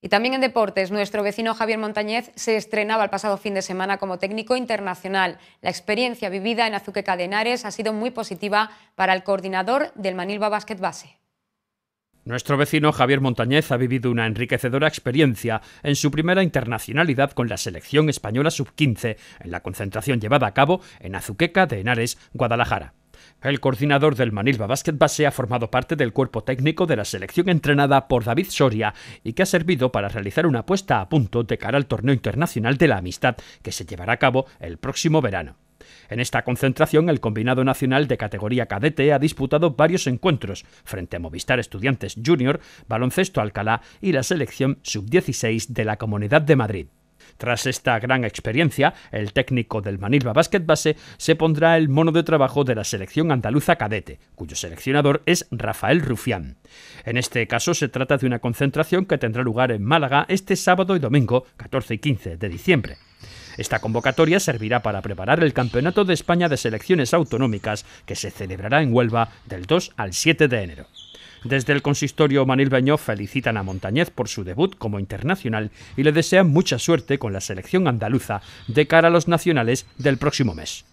Y también en deportes, nuestro vecino Javier Montañez se estrenaba el pasado fin de semana como técnico internacional. La experiencia vivida en Azuqueca de Henares ha sido muy positiva para el coordinador del Manilva Basket Base. Nuestro vecino Javier Montañez ha vivido una enriquecedora experiencia en su primera internacionalidad con la selección española sub-15 en la concentración llevada a cabo en Azuqueca de Henares, Guadalajara. El coordinador del Manilva Basket Base ha formado parte del cuerpo técnico de la selección entrenada por David Soria y que ha servido para realizar una puesta a punto de cara al torneo internacional de la amistad que se llevará a cabo el próximo verano. En esta concentración, el combinado nacional de categoría cadete ha disputado varios encuentros frente a Movistar Estudiantes Junior, Baloncesto Alcalá y la selección sub-16 de la Comunidad de Madrid. Tras esta gran experiencia, el técnico del Manilva Basket Base se pondrá el mono de trabajo de la selección andaluza cadete, cuyo seleccionador es Rafael Rufián. En este caso se trata de una concentración que tendrá lugar en Málaga este sábado y domingo, 14 y 15 de diciembre. Esta convocatoria servirá para preparar el Campeonato de España de Selecciones Autonómicas que se celebrará en Huelva del 2 al 7 de enero. Desde el consistorio Manil felicitan a Montañez por su debut como internacional y le desean mucha suerte con la selección andaluza de cara a los nacionales del próximo mes.